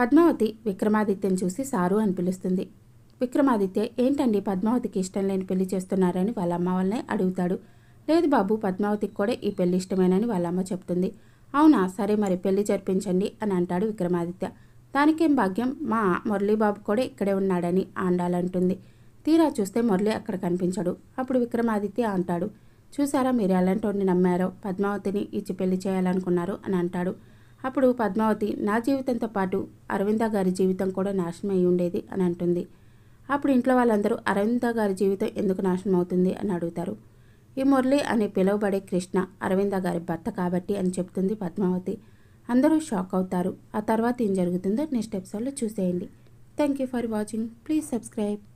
పద్మావతి విక్రమాదిత్యను చూసి సారు అని పిలుస్తుంది విక్రమాదిత్య ఏంటండి పద్మావతికి ఇష్టం లేని పెళ్లి చేస్తున్నారని వాళ్ళ అమ్మ వాళ్ళనే అడుగుతాడు లేదు బాబు పద్మావతికి కూడా ఈ పెళ్లి ఇష్టమేనని వాళ్ళ అమ్మ చెప్తుంది అవునా సరే మరి పెళ్లి జరిపించండి అని అంటాడు విక్రమాదిత్య దానికేం భాగ్యం మా మురళీబాబు కూడా ఇక్కడే ఉన్నాడని ఆండాలంటుంది తీరా చూస్తే మురళి అక్కడ కనిపించడు అప్పుడు విక్రమాదిత్య అంటాడు చూసారా మీరు ఎలాంటి నమ్మారో పద్మావతిని ఇచ్చి పెళ్లి చేయాలనుకున్నారు అని అంటాడు అప్పుడు పద్మావతి నా జీవితంతో పాటు అరవింద గారి జీవితం కూడా నాశనం అయి ఉండేది అని అంటుంది అప్పుడు ఇంట్లో వాళ్ళందరూ అరవింద గారి జీవితం ఎందుకు నాశనం అవుతుంది అని అడుగుతారు ఈ మురళి అని పిలువబడే కృష్ణ అరవింద గారి భర్త కాబట్టి అని చెప్తుంది పద్మావతి అందరూ షాక్ అవుతారు ఆ తర్వాత ఏం జరుగుతుందో నెక్స్ట్ ఎపిసోడ్లో చూసేయండి thank you for watching please subscribe